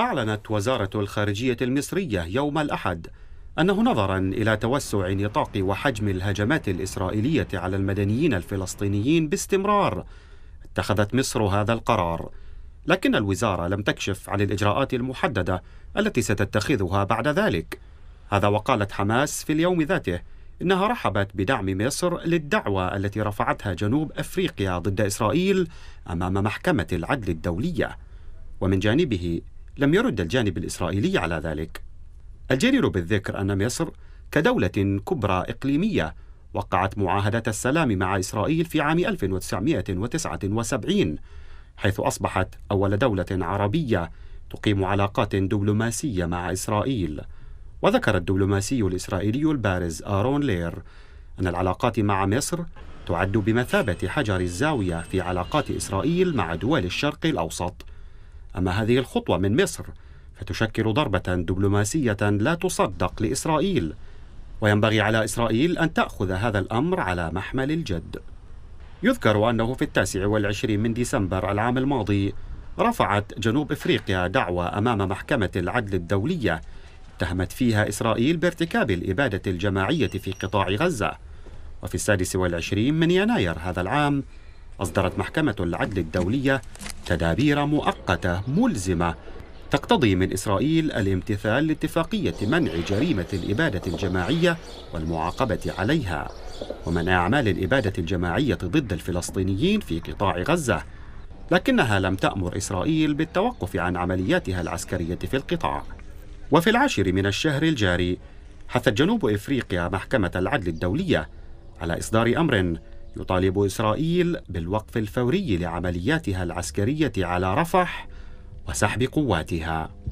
أعلنت وزارة الخارجية المصرية يوم الأحد أنه نظرا إلى توسع نطاق وحجم الهجمات الإسرائيلية على المدنيين الفلسطينيين باستمرار اتخذت مصر هذا القرار لكن الوزارة لم تكشف عن الإجراءات المحددة التي ستتخذها بعد ذلك هذا وقالت حماس في اليوم ذاته إنها رحبت بدعم مصر للدعوة التي رفعتها جنوب أفريقيا ضد إسرائيل أمام محكمة العدل الدولية ومن جانبه لم يرد الجانب الإسرائيلي على ذلك الجدير بالذكر أن مصر كدولة كبرى إقليمية وقعت معاهدة السلام مع إسرائيل في عام 1979 حيث أصبحت أول دولة عربية تقيم علاقات دبلوماسية مع إسرائيل وذكر الدبلوماسي الإسرائيلي البارز آرون لير أن العلاقات مع مصر تعد بمثابة حجر الزاوية في علاقات إسرائيل مع دول الشرق الأوسط أما هذه الخطوة من مصر فتشكل ضربة دبلوماسية لا تصدق لإسرائيل وينبغي على إسرائيل أن تأخذ هذا الأمر على محمل الجد يذكر أنه في التاسع والعشرين من ديسمبر العام الماضي رفعت جنوب إفريقيا دعوى أمام محكمة العدل الدولية اتهمت فيها إسرائيل بارتكاب الإبادة الجماعية في قطاع غزة وفي السادس والعشرين من يناير هذا العام أصدرت محكمة العدل الدولية تدابير مؤقتة ملزمة تقتضي من إسرائيل الامتثال لاتفاقية منع جريمة الإبادة الجماعية والمعاقبة عليها ومنع أعمال الإبادة الجماعية ضد الفلسطينيين في قطاع غزة لكنها لم تأمر إسرائيل بالتوقف عن عملياتها العسكرية في القطاع وفي العاشر من الشهر الجاري حثت جنوب إفريقيا محكمة العدل الدولية على إصدار أمر يطالب إسرائيل بالوقف الفوري لعملياتها العسكرية على رفح وسحب قواتها